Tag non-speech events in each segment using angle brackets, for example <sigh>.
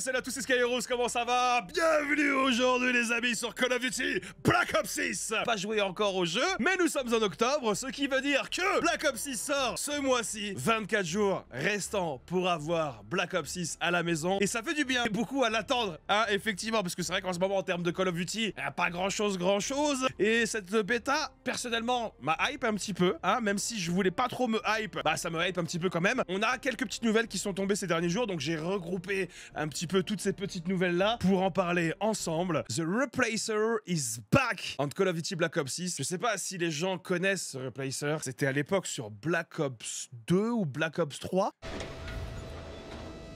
salut à tous, c'est Skyros, comment ça va Bienvenue aujourd'hui les amis sur Call of Duty Black Ops 6 Pas joué encore au jeu, mais nous sommes en octobre, ce qui veut dire que Black Ops 6 sort ce mois-ci, 24 jours restants pour avoir Black Ops 6 à la maison, et ça fait du bien, beaucoup à l'attendre, hein, effectivement, parce que c'est vrai qu'en ce moment, en termes de Call of Duty, a pas grand-chose, grand-chose, et cette bêta, personnellement, m'a hype un petit peu, hein, même si je voulais pas trop me hype, bah ça me hype un petit peu quand même. On a quelques petites nouvelles qui sont tombées ces derniers jours, donc j'ai regroupé un petit peu toutes ces petites nouvelles-là pour en parler ensemble. The Replacer is back en Call of Duty Black Ops 6. Je sais pas si les gens connaissent The Replacer. C'était à l'époque sur Black Ops 2 ou Black Ops 3.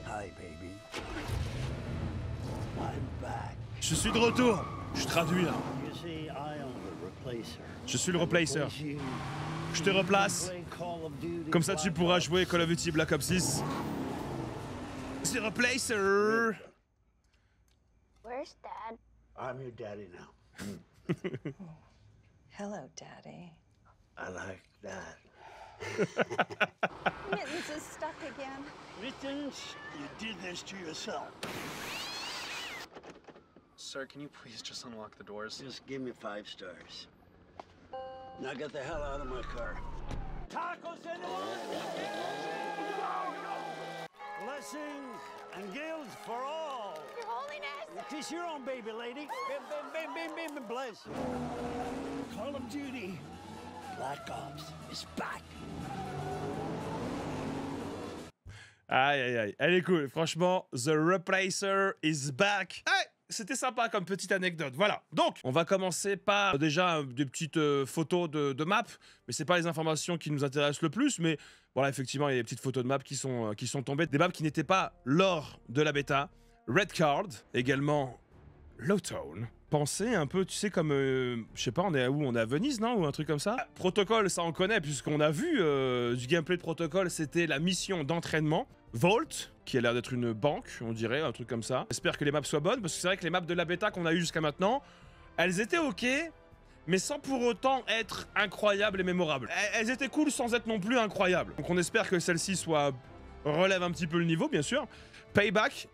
Hi baby. back. Je suis de retour. Je traduis hein. là. Je suis le Replacer. Je te replace. Comme ça, tu pourras jouer Call of Duty Black Ops 6 The replacer. Where's Dad? I'm your daddy now. <laughs> Hello, Daddy. I like that. <laughs> Mittens is stuck again. Mittens, you did this to yourself. Sir, can you please just unlock the doors? Just give me five stars. Now get the hell out of my car. Tacos in the blessing and guilt for all. Your Holiness! Kiss your own baby lady. Bim, bim, bim, bim, bim, bless. Call of Duty Black Ops is back. Aïe, aïe, aïe. Elle est cool. Franchement, The Replacer is back. Aïe c'était sympa comme petite anecdote. Voilà. Donc, on va commencer par euh, déjà euh, des petites euh, photos de, maps, mais c'est pas les informations qui nous intéressent le plus, mais voilà, effectivement, il y a des petites photos de maps qui sont, qui sont tombées, des maps qui n'étaient pas lors de la bêta. Red Card, également Lowtown. Pensez un peu, tu sais, comme. Euh, je sais pas, on est à où On est à Venise, non Ou un truc comme ça Protocole, ça on connaît, puisqu'on a vu euh, du gameplay de Protocole, c'était la mission d'entraînement. Vault, qui a l'air d'être une banque, on dirait, un truc comme ça. J'espère que les maps soient bonnes, parce que c'est vrai que les maps de la bêta qu'on a eues jusqu'à maintenant, elles étaient ok, mais sans pour autant être incroyables et mémorables. Elles étaient cool sans être non plus incroyables. Donc on espère que celle-ci soit relève un petit peu le niveau, bien sûr. Payback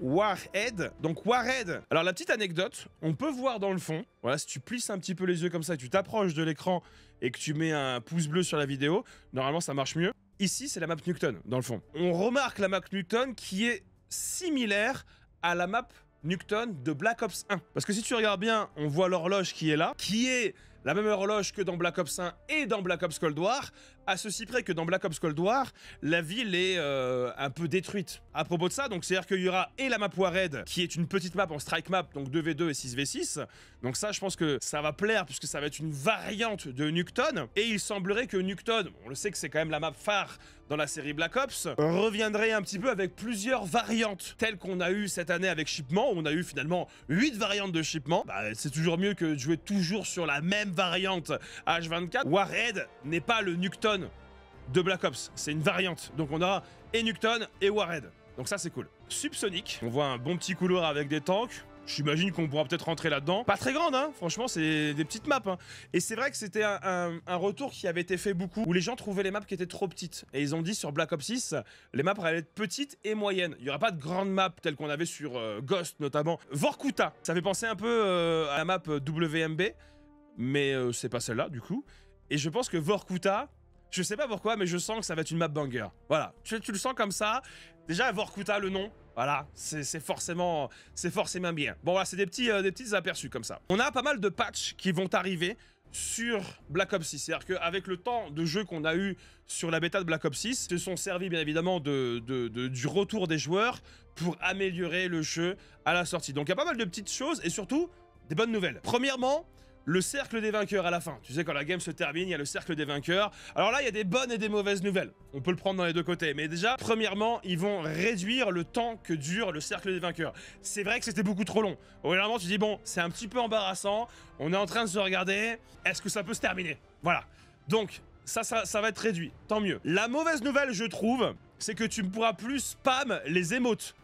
Warhead. Donc Warhead. Alors la petite anecdote, on peut voir dans le fond, voilà, si tu plisses un petit peu les yeux comme ça, tu t'approches de l'écran et que tu mets un pouce bleu sur la vidéo, normalement ça marche mieux. Ici, c'est la map Newton dans le fond. On remarque la map Newton qui est similaire à la map Newton de Black Ops 1. Parce que si tu regardes bien, on voit l'horloge qui est là, qui est la même horloge que dans Black Ops 1 et dans Black Ops Cold War, à ceci près que dans Black Ops Cold War, la ville est euh, un peu détruite. À propos de ça, donc c'est-à-dire qu'il y aura et la map Warhead, qui est une petite map en strike map, donc 2v2 et 6v6. Donc ça, je pense que ça va plaire, puisque ça va être une variante de newton Et il semblerait que newton on le sait que c'est quand même la map phare dans la série Black Ops, reviendrait un petit peu avec plusieurs variantes, telles qu'on a eu cette année avec Shipment, on a eu finalement 8 variantes de Shipment. Bah, c'est toujours mieux que de jouer toujours sur la même variante H24. Warhead n'est pas le Nuketown de Black Ops. C'est une variante. Donc on aura Enukton et Warhead. Donc ça c'est cool. Subsonic, on voit un bon petit couloir avec des tanks. J'imagine qu'on pourra peut-être rentrer là-dedans. Pas très grande, hein franchement, c'est des petites maps. Hein. Et c'est vrai que c'était un, retour qui avait été fait beaucoup, où les gens trouvaient les maps qui étaient trop petites. Et ils ont dit sur Black Ops 6, les maps allaient être petites et moyennes. Il n'y aura pas de grandes maps telles qu'on avait sur euh, Ghost notamment. Vorkuta, ça fait penser un peu euh, à la map euh, WMB, mais ce c'est pas celle-là du coup. Et je pense que Vorkuta, je sais pas pourquoi, mais je sens que ça va être une map banger. Voilà, tu, le sens comme ça. Déjà, avoir Vorkuta, le nom, voilà, c'est forcément, c'est forcément bien. Bon, voilà, c'est des, petits, euh, des petits aperçus comme ça. On a pas mal de patchs qui vont arriver sur Black Ops 6. C'est-à-dire qu'avec le temps de jeu qu'on a eu sur la bêta de Black Ops 6, ils se sont servis bien évidemment du retour des joueurs pour améliorer le jeu à la sortie. Donc il y a pas mal de petites choses et surtout des bonnes nouvelles. Premièrement, le cercle des vainqueurs à la fin. Tu sais, quand la game se termine, il y a le cercle des vainqueurs. Alors là, il y a des bonnes et des mauvaises nouvelles. On peut le prendre dans les deux côtés. Mais déjà, premièrement, ils vont réduire le temps que dure le cercle des vainqueurs. C'est vrai que c'était beaucoup trop long. Au tu dis, bon, c'est un petit peu embarrassant. On est en train de se regarder. Est-ce que ça peut se terminer Voilà. Donc, ça, ça, ça va être réduit. Tant mieux. La mauvaise nouvelle, je trouve, c'est que tu ne pourras plus spam les émotes.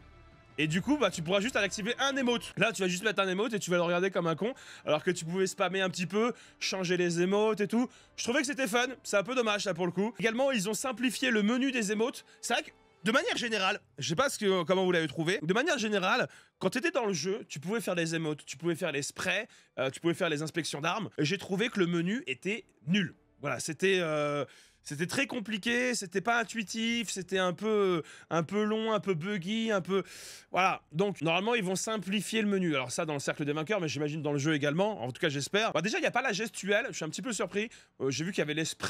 Et du coup, bah, tu pourras juste activer un emote. Là, tu vas juste mettre un emote et tu vas le regarder comme un con. Alors que tu pouvais spammer un petit peu, changer les emotes et tout. Je trouvais que c'était fun. C'est un peu dommage, ça, pour le coup. Également, ils ont simplifié le menu des emotes. C'est vrai que de manière générale, je sais pas ce que, comment vous l'avez trouvé, de manière générale, quand tu étais dans le jeu, tu pouvais faire les émotes, tu pouvais faire les sprays, euh, tu pouvais faire les inspections d'armes. et J'ai trouvé que le menu était nul. Voilà, c'était... Euh, c'était très compliqué, c'était pas intuitif, c'était un peu, un peu long, un peu buggy, un peu... Voilà, donc normalement ils vont simplifier le menu. Alors ça dans le cercle des vainqueurs, mais j'imagine dans le jeu également, en tout cas j'espère. Bah, déjà il n'y a pas la gestuelle, je suis un petit peu surpris. Euh, j'ai vu qu'il y avait l'esprit.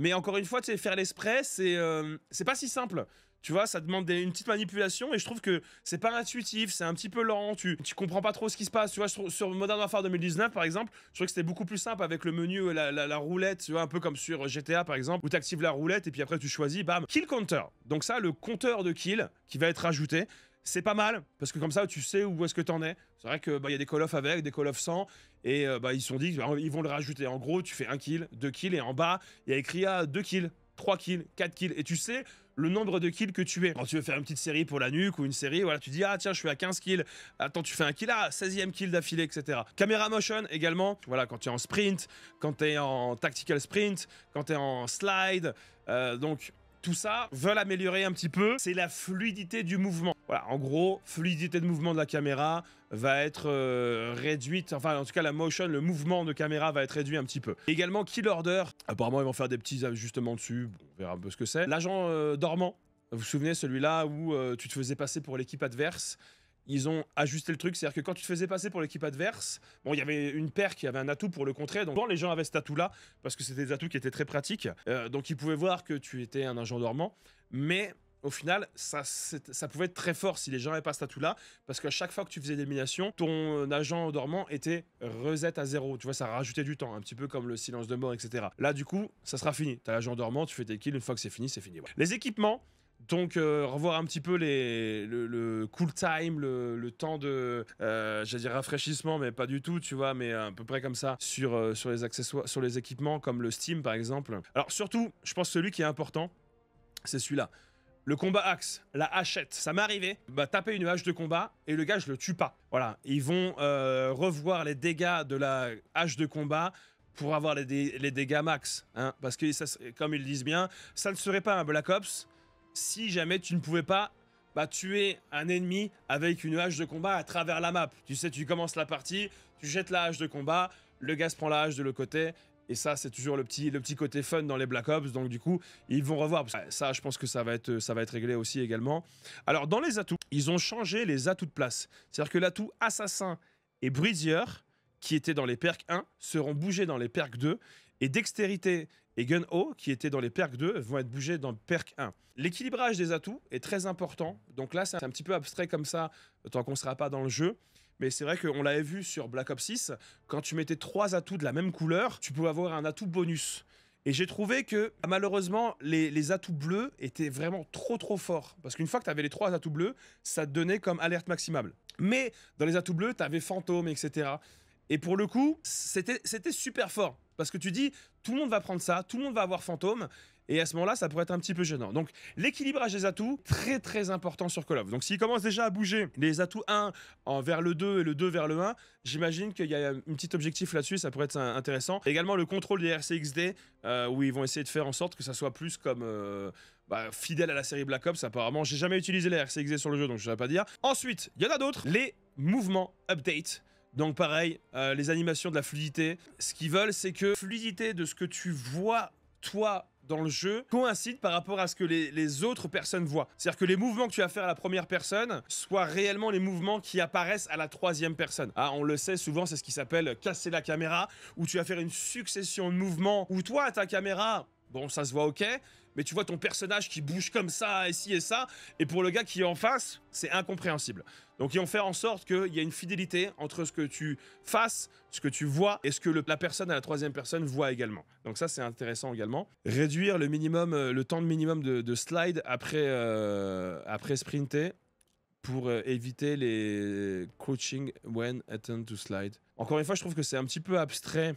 Mais encore une fois, tu sais, faire l'esprit, euh, c'est pas si simple. Tu vois, ça demande une petite manipulation et je trouve que c'est pas intuitif, c'est un petit peu lent, tu, tu comprends pas trop ce qui se passe. Tu vois, sur, Modern Warfare 2019 par exemple, je trouvais que c'était beaucoup plus simple avec le menu, la, la, roulette, tu vois, un peu comme sur GTA par exemple, où tu actives la roulette et puis après tu choisis, bam, kill counter. Donc ça, le compteur de kill qui va être ajouté, c'est pas mal, parce que comme ça, tu sais où est-ce que t'en es. C'est vrai qu'il bah, y a des call off avec, des call off sans, et euh, bah, ils se sont dit ah, ils vont le rajouter. En gros, tu fais un kill, deux kills, et en bas, il y a écrit à ah, deux kills. 3 kills, 4 kills, et tu sais le nombre de kills que tu es. Quand tu veux faire une petite série pour la nuque ou une série, voilà, tu dis ah tiens je suis à 15 kills, attends tu fais un kill, à ah, 16e kill d'affilée, etc. Caméra motion également, voilà, quand tu es en sprint, quand tu es en tactical sprint, quand tu es en slide, euh, donc tout ça, veulent améliorer un petit peu, c'est la fluidité du mouvement. Voilà, en gros, fluidité de mouvement de la caméra va être euh, réduite, enfin en tout cas la motion, le mouvement de caméra va être réduit un petit peu. Également Kill Order, apparemment ils vont faire des petits ajustements dessus, on verra un peu ce que c'est. L'agent euh, dormant, vous vous souvenez celui-là où euh, tu te faisais passer pour l'équipe adverse ils ont ajusté le truc. C'est-à-dire que quand tu te faisais passer pour l'équipe adverse, bon, il y avait une paire qui avait un atout pour le contrer. Donc, les gens avaient cet atout-là parce que c'était des atouts qui étaient très pratiques. Euh, donc, ils pouvaient voir que tu étais un agent dormant. Mais au final, ça, pouvait être très fort si les gens n'avaient pas cet atout-là, parce qu'à chaque fois que tu faisais l'élimination, ton agent dormant était reset à zéro. Tu vois, ça rajoutait du temps, un petit peu comme le silence de mort, etc. Là, du coup, ça sera fini. T'as l'agent dormant, tu fais tes kills, une fois que c'est fini, c'est fini. Les équipements, donc, euh, revoir un petit peu les, le, cool time, le, temps de, euh, j'allais dire rafraîchissement, mais pas du tout, tu vois, mais à peu près comme ça sur, euh, sur les accessoires, sur les équipements comme le Steam par exemple. Alors, surtout, je pense que celui qui est important, c'est celui-là. Le combat axe, la hachette, ça m'est arrivé, bah, taper une hache de combat et le gars je le tue pas. Voilà, ils vont revoir les dégâts de la hache de combat pour avoir les, dégâts max. Hein, parce que comme ils disent bien, ça ne serait pas un Black Ops, si jamais tu ne pouvais pas bah, tuer un ennemi avec une hache de combat à travers la map. Tu sais, tu commences la partie, tu jettes la hache de combat, le gars se prend la hache de l'autre côté, et ça, c'est toujours le petit, le petit côté fun dans les Black Ops. Donc, du coup, ils vont revoir. Ça, je pense que ça va être, ça va être réglé aussi également. Alors, dans les atouts, ils ont changé les atouts de place. C'est-à-dire que l'atout assassin et briseur, qui étaient dans les perks 1, seront bougés dans les perks 2. Et Dextérité et Gun-Ho, qui étaient dans les perks 2, vont être bougés dans le perk 1. L'équilibrage des atouts est très important. Donc là, c'est un petit peu abstrait comme ça, tant qu'on ne sera pas dans le jeu. Mais c'est vrai qu'on l'avait vu sur Black Ops 6, quand tu mettais trois atouts de la même couleur, tu pouvais avoir un atout bonus. Et j'ai trouvé que malheureusement, les, les, atouts bleus étaient vraiment trop trop forts. Parce qu'une fois que tu avais les trois atouts bleus, ça te donnait comme alerte maximale. Mais dans les atouts bleus, tu avais fantôme, etc. Et pour le coup, c'était super fort. Parce que tu dis, tout le monde va prendre ça, tout le monde va avoir fantôme, et à ce moment-là, ça pourrait être un petit peu gênant. Donc, l'équilibrage des atouts, très très important sur Call of. Donc, s'ils commencent déjà à bouger les atouts 1 en vers le 2 et le 2 vers le 1, j'imagine qu'il y a un petit objectif là-dessus, ça pourrait être intéressant. Également, le contrôle des RCXD, euh, où ils vont essayer de faire en sorte que ça soit plus comme. Euh, bah, fidèle à la série Black Ops, apparemment. J'ai jamais utilisé les RCXD sur le jeu, donc je ne saurais pas dire. Ensuite, il y en a d'autres. Les mouvements update. Donc pareil, euh, les animations de la fluidité. Ce qu'ils veulent, c'est que fluidité de ce que tu vois, toi, dans le jeu coïncide par rapport à ce que les, autres personnes voient. C'est-à-dire que les mouvements que tu vas faire à la première personne soient réellement les mouvements qui apparaissent à la troisième personne. Ah, on le sait souvent, c'est ce qui s'appelle casser la caméra, où tu vas faire une succession de mouvements où toi, à ta caméra, bon, ça se voit ok, mais tu vois ton personnage qui bouge comme ça, ici et ça, et pour le gars qui est en face, c'est incompréhensible. Donc ils ont faire en sorte qu'il y ait une fidélité entre ce que tu fasses, ce que tu vois, et ce que la personne à la troisième personne voit également. Donc ça, c'est intéressant également. Réduire le minimum, euh, le temps de minimum de, slide après, euh, après sprinter pour euh, éviter les coaching when attempt to slide. Encore une fois, je trouve que c'est un petit peu abstrait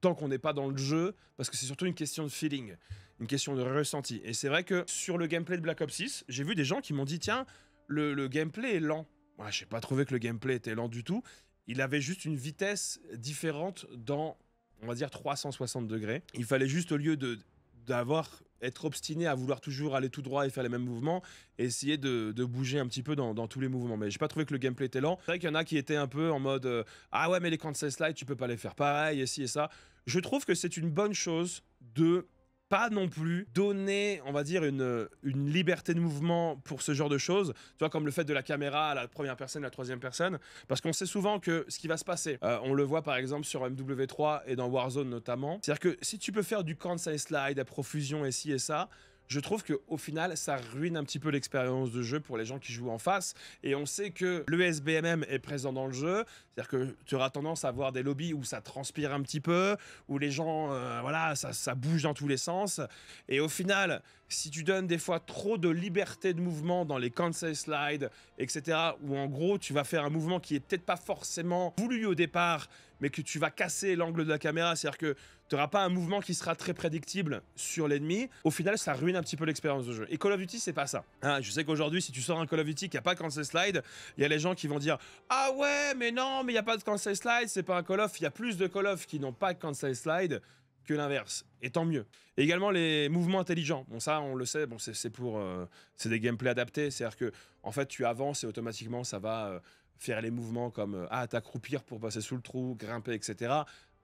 tant qu'on n'est pas dans le jeu, parce que c'est surtout une question de feeling une question de ressenti. Et c'est vrai que sur le gameplay de Black Ops 6, j'ai vu des gens qui m'ont dit tiens, le, gameplay est lent. Moi, j'ai pas trouvé que le gameplay était lent du tout. Il avait juste une vitesse différente dans, on va dire, 360 degrés. Il fallait juste, au lieu de d'avoir être obstiné à vouloir toujours aller tout droit et faire les mêmes mouvements, essayer de, bouger un petit peu dans, tous les mouvements. Mais j'ai pas trouvé que le gameplay était lent. C'est vrai qu'il y en a qui étaient un peu en mode euh, Ah ouais, mais les Kansas slides, tu peux pas les faire pareil, et ci et ça. Je trouve que c'est une bonne chose de pas non plus donner, on va dire, une, liberté de mouvement pour ce genre de choses. Tu vois, comme le fait de la caméra à la première personne, la troisième personne. Parce qu'on sait souvent que ce qui va se passer, euh, on le voit par exemple sur MW3 et dans Warzone notamment. C'est-à-dire que si tu peux faire du cancel slide à profusion et ci et ça, je trouve que au final, ça ruine un petit peu l'expérience de jeu pour les gens qui jouent en face. Et on sait que le SBMM est présent dans le jeu, c'est-à-dire que tu auras tendance à avoir des lobbies où ça transpire un petit peu, où les gens, euh, voilà, ça, bouge dans tous les sens. Et au final, si tu donnes des fois trop de liberté de mouvement dans les cancel Slides, etc., où en gros, tu vas faire un mouvement qui est peut-être pas forcément voulu au départ, mais que tu vas casser l'angle de la caméra, c'est-à-dire que tu n'auras pas un mouvement qui sera très prédictible sur l'ennemi. Au final, ça ruine un petit peu l'expérience de jeu. Et Call of Duty, c'est pas ça. Hein, je sais qu'aujourd'hui, si tu sors un Call of Duty qui a pas cancel slide, il y a les gens qui vont dire Ah ouais, mais non, mais il n'y a pas de cancel slide, c'est pas un Call of. Il y a plus de Call of qui n'ont pas cancel slide que l'inverse. Et tant mieux. également les mouvements intelligents. Bon, ça, on le sait, bon, c'est pour. Euh, c'est des gameplays adaptés. C'est-à-dire que, en fait, tu avances et automatiquement, ça va. Euh, faire les mouvements comme euh, ah t'accroupir pour passer sous le trou, grimper, etc.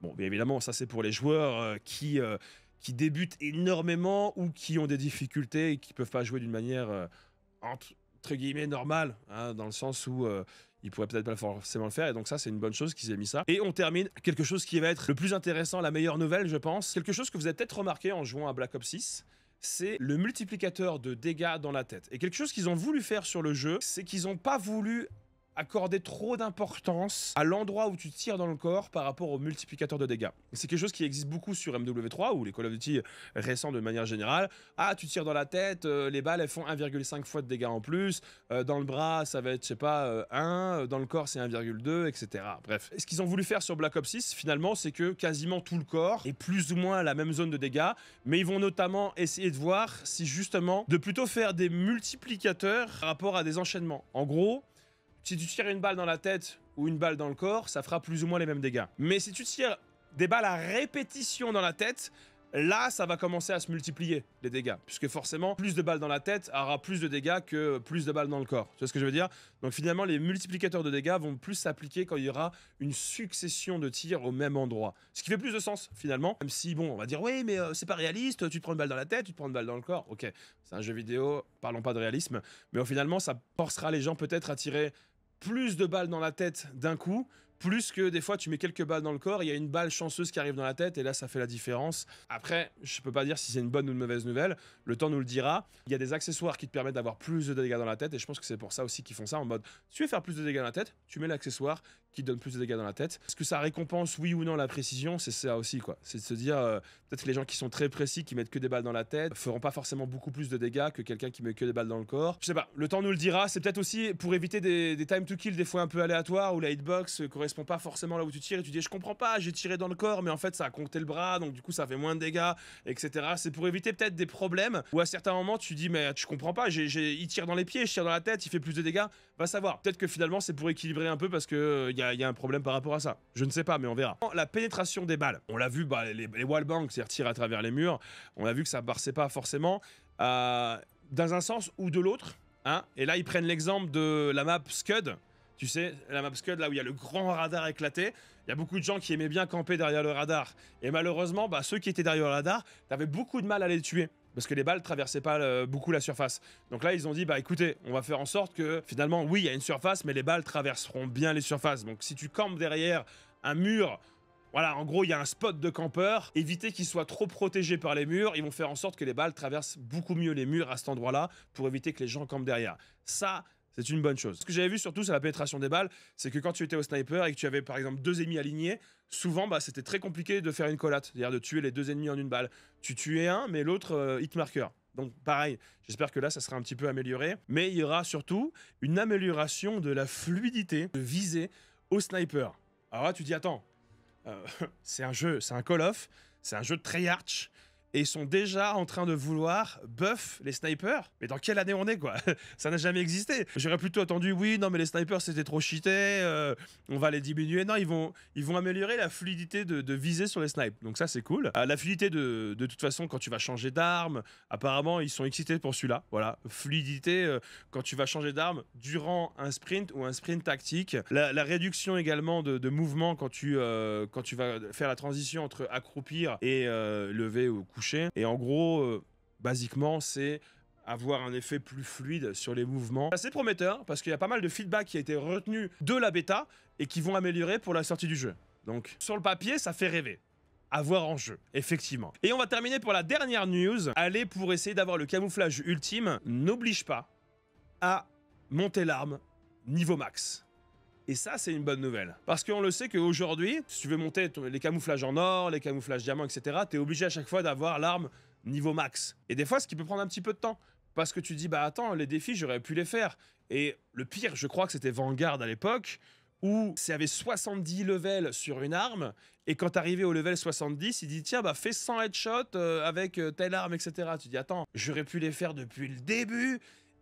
Bon, bien évidemment, ça c'est pour les joueurs euh, qui, euh, qui débutent énormément ou qui ont des difficultés et qui peuvent pas jouer d'une manière euh, entre, guillemets normale, hein, dans le sens où ils pourraient peut-être pas forcément le faire. Et donc ça, c'est une bonne chose qu'ils aient mis ça. Et on termine quelque chose qui va être le plus intéressant, la meilleure nouvelle, je pense. Quelque chose que vous avez peut-être remarqué en jouant à Black Ops 6 c'est le multiplicateur de dégâts dans la tête. Et quelque chose qu'ils ont voulu faire sur le jeu, c'est qu'ils n'ont pas voulu accorder trop d'importance à l'endroit où tu tires dans le corps par rapport au multiplicateur de dégâts. C'est quelque chose qui existe beaucoup sur MW3 ou les Call of Duty récents de manière générale. Ah, tu tires dans la tête, euh, les balles elles font 1,5 fois de dégâts en plus, euh, dans le bras ça va être, je sais pas, 1, euh, dans le corps c'est 1,2, etc. Bref. Et ce qu'ils ont voulu faire sur Black Ops 6 finalement, c'est que quasiment tout le corps est plus ou moins à la même zone de dégâts, mais ils vont notamment essayer de voir si justement de plutôt faire des multiplicateurs par rapport à des enchaînements. En gros, si tu tires une balle dans la tête ou une balle dans le corps, ça fera plus ou moins les mêmes dégâts. Mais si tu tires des balles à répétition dans la tête, là, ça va commencer à se multiplier, les dégâts. Puisque forcément, plus de balles dans la tête aura plus de dégâts que plus de balles dans le corps. Tu vois ce que je veux dire Donc finalement, les multiplicateurs de dégâts vont plus s'appliquer quand il y aura une succession de tirs au même endroit. Ce qui fait plus de sens, finalement. Même si, bon, on va dire, oui, mais euh, c'est pas réaliste, tu te prends une balle dans la tête, tu te prends une balle dans le corps. Ok, c'est un jeu vidéo, parlons pas de réalisme. Mais finalement, ça forcera les gens peut-être à tirer plus de balles dans la tête d'un coup, plus que des fois tu mets quelques balles dans le corps, il y a une balle chanceuse qui arrive dans la tête et là ça fait la différence. Après, je peux pas dire si c'est une bonne ou une mauvaise nouvelle, le temps nous le dira. Il y a des accessoires qui te permettent d'avoir plus de dégâts dans la tête et je pense que c'est pour ça aussi qu'ils font ça en mode tu veux faire plus de dégâts dans la tête, tu mets l'accessoire qui donne plus de dégâts dans la tête. Est-ce que ça récompense, oui ou non, la précision C'est ça aussi, quoi. C'est de se dire, euh, peut-être que les gens qui sont très précis, qui mettent que des balles dans la tête, feront pas forcément beaucoup plus de dégâts que quelqu'un qui met que des balles dans le corps. Je sais pas, le temps nous le dira. C'est peut-être aussi pour éviter des, time to kill des fois un peu aléatoires où la hitbox euh, correspond pas forcément là où tu tires et tu dis, je comprends pas, j'ai tiré dans le corps, mais en fait, ça a compté le bras, donc du coup, ça fait moins de dégâts, etc. C'est pour éviter peut-être des problèmes où à certains moments, tu dis, mais tu comprends pas, j'ai il tire dans les pieds, je tire dans la tête, il fait plus de dégâts. Va savoir. Peut-être que finalement, c'est pour équilibrer un peu parce que euh, il y a il y a, un problème par rapport à ça. Je ne sais pas, mais on verra. La pénétration des balles. On l'a vu, bah, les, wallbangs, cest à à travers les murs, on a vu que ça ne barçait pas forcément euh, dans un sens ou de l'autre. Hein. Et là, ils prennent l'exemple de la map Scud. Tu sais, la map Scud, là où il y a le grand radar éclaté, il y a beaucoup de gens qui aimaient bien camper derrière le radar. Et malheureusement, bah, ceux qui étaient derrière le radar, t'avais beaucoup de mal à les tuer parce que les balles traversaient pas euh, beaucoup la surface. Donc là, ils ont dit bah écoutez, on va faire en sorte que finalement, oui, il y a une surface, mais les balles traverseront bien les surfaces. Donc si tu campes derrière un mur voilà, en gros, il y a un spot de campeurs. Éviter qu'ils soient trop protégés par les murs. Ils vont faire en sorte que les balles traversent beaucoup mieux les murs à cet endroit-là pour éviter que les gens campent derrière. Ça, c'est une bonne chose. Ce que j'avais vu surtout c'est la pénétration des balles, c'est que quand tu étais au sniper et que tu avais par exemple deux ennemis alignés, souvent bah, c'était très compliqué de faire une collate, c'est-à-dire de tuer les deux ennemis en une balle. Tu tuais un, mais l'autre euh, hit marker. Donc pareil, j'espère que là, ça sera un petit peu amélioré. Mais il y aura surtout une amélioration de la fluidité de visée au sniper. Alors là, tu dis, attends, euh, <laughs> c'est un jeu, c'est un Call of, c'est un jeu de Treyarch, et ils sont déjà en train de vouloir buff les snipers. Mais dans quelle année on est, quoi <laughs> Ça n'a jamais existé. J'aurais plutôt attendu, oui, non, mais les snipers, c'était trop cheaté, euh, on va les diminuer. Non, ils vont, ils vont améliorer la fluidité de, de visée sur les snipes. Donc ça, c'est cool. Euh, la fluidité, de, de, toute façon, quand tu vas changer d'arme, apparemment, ils sont excités pour celui-là. Voilà, fluidité euh, quand tu vas changer d'arme durant un sprint ou un sprint tactique. La, réduction également de, de mouvement quand tu, quand tu vas faire la transition entre accroupir et lever ou coucher et en gros, euh, basiquement, c'est avoir un effet plus fluide sur les mouvements. C'est prometteur parce qu'il y a pas mal de feedback qui a été retenu de la bêta et qui vont améliorer pour la sortie du jeu. Donc sur le papier, ça fait rêver avoir en jeu, effectivement. Et on va terminer pour la dernière news. Allez pour essayer d'avoir le camouflage ultime n'oblige pas à monter l'arme niveau max. Et ça, c'est une bonne nouvelle. Parce qu'on le sait qu'aujourd'hui, si tu veux monter les camouflages en or, les camouflages diamants, etc., es obligé à chaque fois d'avoir l'arme niveau max. Et des fois, ce qui peut prendre un petit peu de temps. Parce que tu dis, bah attends, les défis, j'aurais pu les faire. Et le pire, je crois que c'était Vanguard à l'époque, où y avait 70 levels sur une arme, et quand t'arrivais au level 70, il dit tiens, bah fais 100 headshots euh, avec euh, telle arme, etc. Tu dis attends, j'aurais pu les faire depuis le début,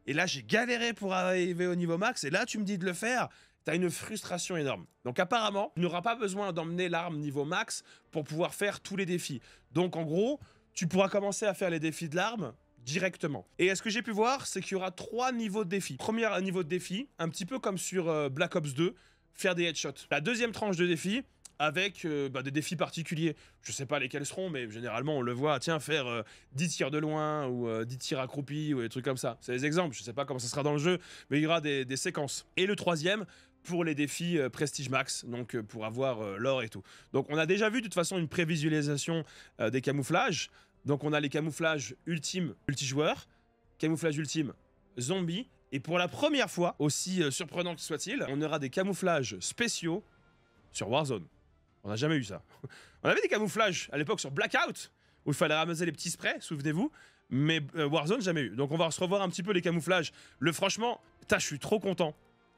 et là j'ai galéré pour arriver au niveau max, et là tu me dis de le faire, t'as une frustration énorme. Donc apparemment, tu n'auras pas besoin d'emmener l'arme niveau max pour pouvoir faire tous les défis. Donc en gros, tu pourras commencer à faire les défis de l'arme directement. Et ce que j'ai pu voir, c'est qu'il y aura trois niveaux de défis. Premier niveau de défi, un petit peu comme sur euh, Black Ops 2, faire des headshots. La deuxième tranche de défi, avec euh, bah, des défis particuliers. Je sais pas lesquels seront, mais généralement on le voit, tiens, faire 10 euh, tirs de loin ou 10 tirs accroupis ou des trucs comme ça. C'est des exemples, je sais pas comment ça sera dans le jeu, mais il y aura des, des séquences. Et le troisième, pour les défis euh, Prestige Max, donc euh, pour avoir euh, l'or et tout. Donc on a déjà vu de toute façon une prévisualisation des camouflages. Donc on a les camouflages ultime multijoueur, camouflage ultime zombie, et pour la première fois, aussi surprenant que soit-il, on aura des camouflages spéciaux sur Warzone. On n'a jamais eu ça. <laughs> on avait des camouflages à l'époque sur Blackout, où il fallait ramasser les petits sprays, souvenez-vous, mais Warzone jamais eu. Donc on va se revoir un petit peu les camouflages. Le franchement, je suis trop content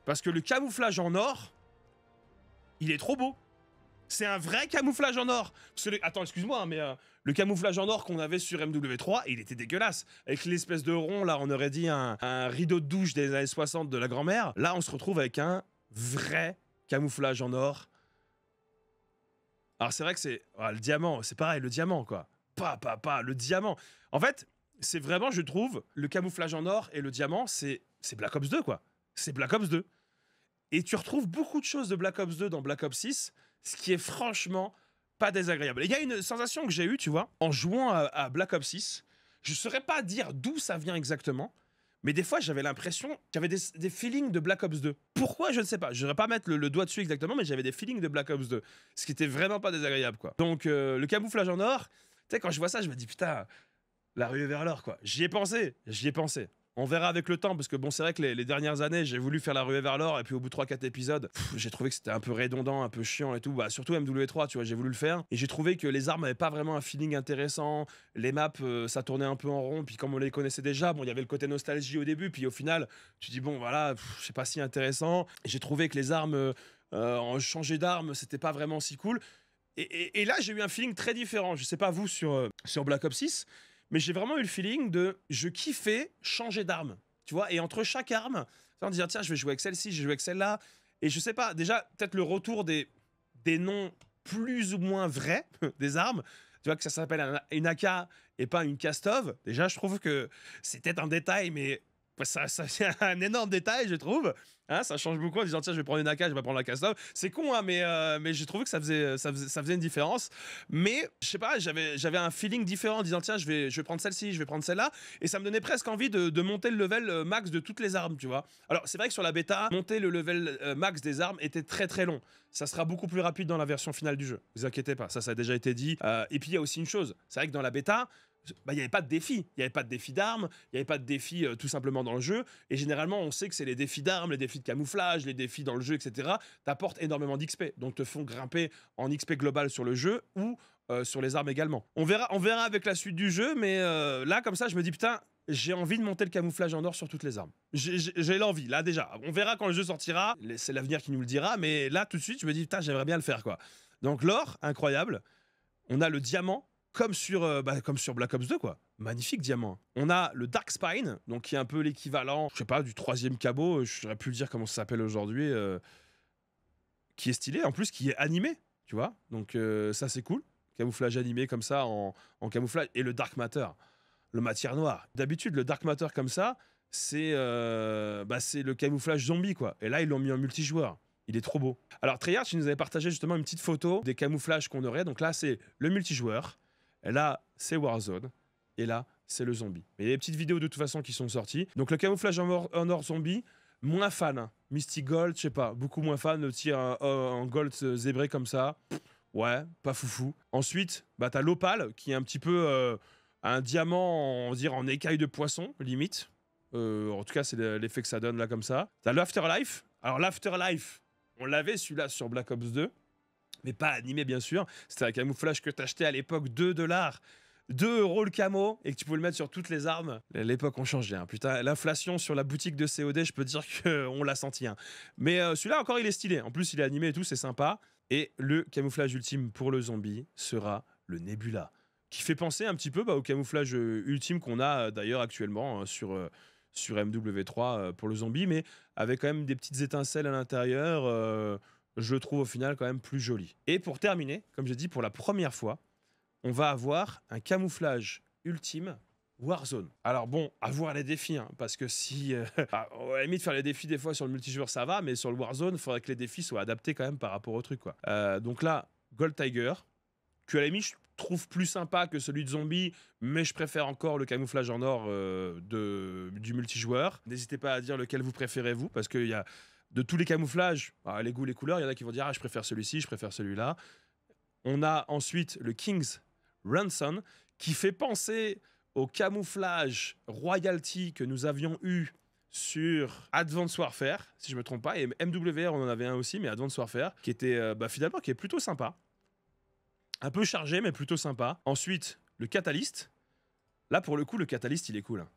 parce que le camouflage en or, il est trop beau. C'est un vrai camouflage en or. Attends, excuse-moi, hein, mais euh, le camouflage en or qu'on avait sur MW3, il était dégueulasse. Avec l'espèce de rond, là, on aurait dit un, rideau de douche des années 60 de la grand-mère. Là, on se retrouve avec un vrai camouflage en or. Alors, c'est vrai que c'est... Ah, le diamant, c'est pareil, le diamant, quoi. Pas, pas, pas, le diamant. En fait, c'est vraiment, je trouve, le camouflage en or et le diamant, c'est Black Ops 2, quoi. C'est Black Ops 2. Et tu retrouves beaucoup de choses de Black Ops 2 dans Black Ops 6, ce qui est franchement pas désagréable. Il y a une sensation que j'ai eue, tu vois, en jouant à, Black Ops 6. Je ne saurais pas dire d'où ça vient exactement, mais des fois j'avais l'impression, j'avais des, des, feelings de Black Ops 2. Pourquoi Je ne sais pas. Je ne pas mettre le, doigt dessus exactement, mais j'avais des feelings de Black Ops 2. Ce qui était vraiment pas désagréable, quoi. Donc euh, le camouflage en or, tu sais, quand je vois ça, je me dis putain, la rue vers l'or, quoi. J'y ai pensé, j'y ai pensé. On verra avec le temps, parce que bon, c'est vrai que les, dernières années, j'ai voulu faire la ruée vers l'or, et puis au bout de 3-4 épisodes, j'ai trouvé que c'était un peu redondant, un peu chiant et tout. Bah, surtout MW3, tu vois, j'ai voulu le faire, et j'ai trouvé que les armes n'avaient pas vraiment un feeling intéressant, les maps, euh, ça tournait un peu en rond, puis comme on les connaissait déjà, bon, il y avait le côté nostalgie au début, puis au final, tu dis, bon, voilà, c'est pas si intéressant. J'ai trouvé que les armes, euh, en changer d'armes, c'était pas vraiment si cool. Et, là, j'ai eu un feeling très différent. Je sais pas vous sur, euh, sur Black Ops 6, mais j'ai vraiment eu le feeling de je kiffais changer d'arme, tu vois, et entre chaque arme, en disant tiens, je vais jouer avec celle-ci, je vais jouer avec celle-là, et je sais pas, déjà, peut-être le retour des, des noms plus ou moins vrais <laughs> des armes, tu vois, que ça s'appelle une AK et pas une Castov, déjà, je trouve que c'était un détail, mais ça, ça <laughs> c'est un énorme détail, je trouve. Hein, ça change beaucoup en disant tiens je vais prendre une AK, je vais prendre la Castov. C'est con hein, mais euh, mais j'ai trouvé que euh, ça faisait, ça faisait une différence. Mais je sais pas, j'avais j'avais un feeling différent en disant tiens je vais je vais prendre celle-ci, je vais prendre celle-là et ça me donnait presque envie de, monter le level euh, max de toutes les armes, tu vois. Alors c'est vrai que sur la bêta, monter le level max des armes était très très long. Ça sera beaucoup plus rapide dans la version finale du jeu. Vous inquiétez pas, ça ça a déjà été dit. et puis il y a aussi une chose, c'est vrai que dans la bêta, bah, il n'y avait pas de défi. Il n'y avait pas de défi d'armes, il n'y avait pas de défi euh, tout simplement dans le jeu. Et généralement, on sait que c'est les défis d'armes, les défis de camouflage, les défis dans le jeu, etc. t'apportent énormément d'XP. Donc, te font grimper en XP global sur le jeu ou euh, sur les armes également. On verra, on verra avec la suite du jeu, mais euh, là, comme ça, je me dis, putain, j'ai envie de monter le camouflage en or sur toutes les armes. J'ai l'envie, là déjà. On verra quand le jeu sortira, c'est l'avenir qui nous le dira, mais là, tout de suite, je me dis, putain, j'aimerais bien le faire, quoi. Donc l'or, incroyable. On a le diamant, comme sur, euh, bah, comme sur Black Ops 2, quoi. Magnifique diamant. On a le Dark Spine, donc qui est un peu l'équivalent, je sais pas, du troisième cabot, euh, je saurais plus dire comment ça s'appelle aujourd'hui, euh, qui est stylé, en plus qui est animé, tu vois. Donc ça c'est cool, camouflage animé comme ça en, camouflage. Et le Dark Matter, le matière noire. D'habitude le Dark Matter comme ça, c'est bah, le camouflage zombie, quoi. Et là ils l'ont mis en multijoueur. Il est trop beau. Alors Treyarch, tu nous avais partagé justement une petite photo des camouflages qu'on aurait. Donc là, c'est le multijoueur, Là, c'est Warzone. Et là, c'est le zombie. Mais il y a des petites vidéos de toute façon qui sont sorties. Donc le camouflage en or, zombie, moins fan. Hein. Mystic Gold, je sais pas, beaucoup moins fan. Le tir en, gold euh, zébré comme ça, ouais, pas foufou. Ensuite, bah t'as l'opale qui est un petit peu euh, un diamant, on dire en écaille de poisson, limite. Euh, en tout cas, c'est l'effet que ça donne là comme ça. T'as l'afterlife. Alors l'afterlife, on l'avait celui-là sur Black Ops 2 mais pas animé bien sûr. C'était un camouflage que t'achetais à l'époque 2 dollars. 2 euros le camo et que tu pouvais le mettre sur toutes les armes. L'époque, on changeait. Putain, l'inflation sur la boutique de COD, je peux dire qu'on l'a senti. Hein. Mais euh, celui-là, encore, il est stylé. En plus, il est animé et tout, c'est sympa. Et le camouflage ultime pour le zombie sera le Nebula, qui fait penser un petit peu bah, au camouflage euh, ultime qu'on a euh, d'ailleurs actuellement hein, sur. sur MW3 pour le zombie, mais avec quand même des petites étincelles à l'intérieur je le trouve au final quand même plus joli. Et pour terminer, comme j'ai dit pour la première fois, on va avoir un camouflage ultime Warzone. Alors bon, à voir les défis, hein, parce que si... Euh, <laughs> ah, à faire les défis des fois sur le multijoueur, ça va, mais sur le Warzone, il faudrait que les défis soient adaptés quand même par rapport au truc. Quoi. Euh, donc là, Gold Tiger, que à je trouve plus sympa que celui de zombie, mais je préfère encore le camouflage en or euh, de, du multijoueur. N'hésitez pas à dire lequel vous préférez, vous, parce qu'il y a de tous les camouflages, bah, les goûts, les couleurs, il y en a qui vont dire ah, je préfère celui-ci, je préfère celui-là. On a ensuite le King's Ransom qui fait penser au camouflage royalty que nous avions eu sur Advanced Warfare, si je ne me trompe pas, et MWR on en avait un aussi, mais Advanced Warfare qui était euh, bah, finalement qui est plutôt sympa, un peu chargé mais plutôt sympa. Ensuite le Catalyst, là pour le coup le Catalyst il est cool. Hein.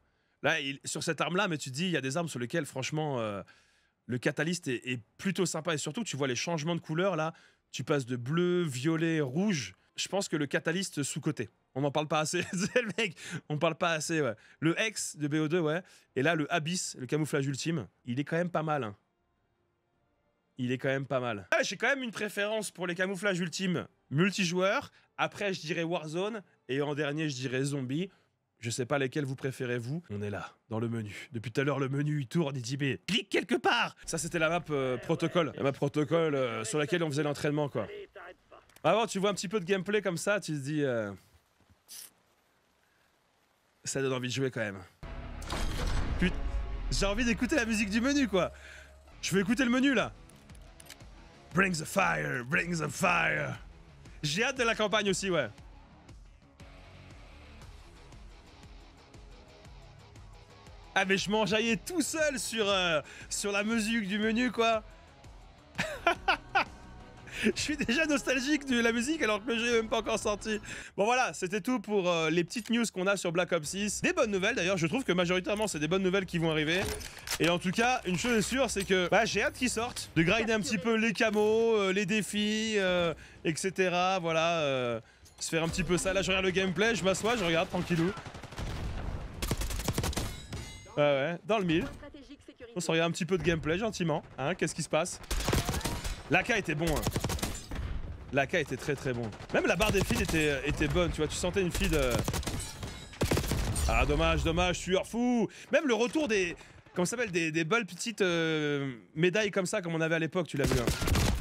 Là sur cette arme là, mais tu dis il y a des armes sur lesquelles franchement euh, le catalyste est, plutôt sympa et surtout tu vois les changements de couleurs là, tu passes de bleu, violet, rouge. Je pense que le catalyste sous-côté. On n'en parle pas assez, <laughs> mec, on parle pas assez, ouais. Le X de BO2, ouais. Et là, le Abyss, le camouflage ultime, il est quand même pas mal. Hein. Il est quand même pas mal. J'ai quand même une préférence pour les camouflages ultimes multijoueurs. Après, je dirais Warzone. Et en dernier, je dirais Zombie. Je sais pas lesquels vous préférez vous. On est là, dans le menu. Depuis tout à l'heure, le menu il tourne, il dit B ». clique quelque part Ça c'était la map euh, protocole. La map protocole euh, sur laquelle on faisait l'entraînement quoi. Avant ah tu vois un petit peu de gameplay comme ça, tu te dis... Euh, ça donne envie de jouer quand même. Putain, j'ai envie d'écouter la musique du menu quoi Je veux écouter le menu là Bring the fire, bring the fire J'ai hâte de la campagne aussi ouais Ah mais je m'enjaillais tout seul sur, euh, sur la musique du menu quoi <laughs> Je suis déjà nostalgique de la musique alors que le jeu n'est même pas encore sorti. Bon voilà, c'était tout pour euh, les petites news qu'on a sur Black Ops 6. Des bonnes nouvelles d'ailleurs, je trouve que majoritairement c'est des bonnes nouvelles qui vont arriver. Et en tout cas, une chose est sûre, c'est que bah, j'ai hâte qu'ils sortent, de grinder un petit peu les camos, euh, les défis, etc. Voilà, se faire un petit peu ça. Là je regarde le gameplay, je m'assois, je regarde tranquillou. Ouais, ouais, dans le mille. On se regarde un petit peu de gameplay gentiment. Hein, qu'est-ce qui se passe L'AK était bon. Hein. L'AK était très très bon. Même la barre des fils euh, était, bonne, tu vois. Tu sentais une feed. Euh. Ah, dommage, dommage, sueur fou. Même le retour des. Comment ça s'appelle des, des, belles petites euh, médailles comme ça, comme on avait à l'époque, tu l'as vu. Hein.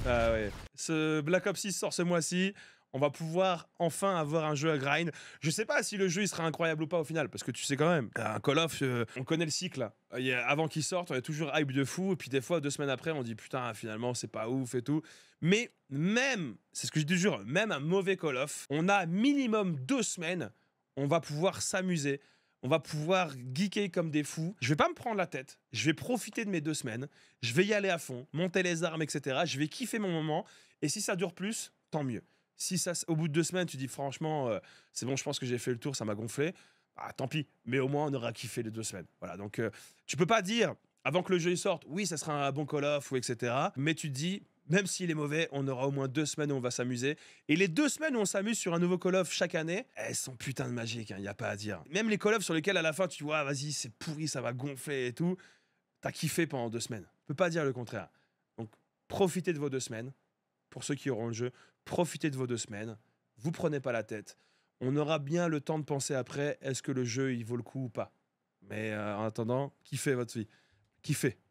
Ah ouais. Ce Black Ops 6 sort ce mois-ci on va pouvoir enfin avoir un jeu à grind. Je sais pas si le jeu il sera incroyable ou pas au final, parce que tu sais quand même, un Call of, euh, on connaît le cycle. Hein. avant qu'il sorte, on est toujours hype de fou, et puis des fois, deux semaines après, on dit putain, finalement, c'est pas ouf et tout. Mais même, c'est ce que je te jure, même un mauvais Call of, on a minimum deux semaines, on va pouvoir s'amuser. On va pouvoir geeker comme des fous. Je vais pas me prendre la tête. Je vais profiter de mes deux semaines. Je vais y aller à fond, monter les armes, etc. Je vais kiffer mon moment. Et si ça dure plus, tant mieux. Si ça, au bout de deux semaines, tu dis franchement, euh, c'est bon, je pense que j'ai fait le tour, ça m'a gonflé. Bah tant pis. Mais au moins, on aura kiffé les deux semaines. Voilà. Donc, euh, tu peux pas dire avant que le jeu sorte, oui, ça sera un bon call-off ou etc. Mais tu dis, même s'il est mauvais, on aura au moins deux semaines où on va s'amuser. Et les deux semaines où on s'amuse sur un nouveau Call of chaque année, elles sont putain de magiques, il hein, n'y a pas à dire. Même les Call of sur lesquels à la fin tu vois, vas-y, c'est pourri, ça va gonfler et tout, t'as kiffé pendant deux semaines. ne peux pas dire le contraire. Donc profitez de vos deux semaines, pour ceux qui auront le jeu, profitez de vos deux semaines, vous prenez pas la tête. On aura bien le temps de penser après, est-ce que le jeu, il vaut le coup ou pas. Mais euh, en attendant, kiffez votre vie. Kiffez.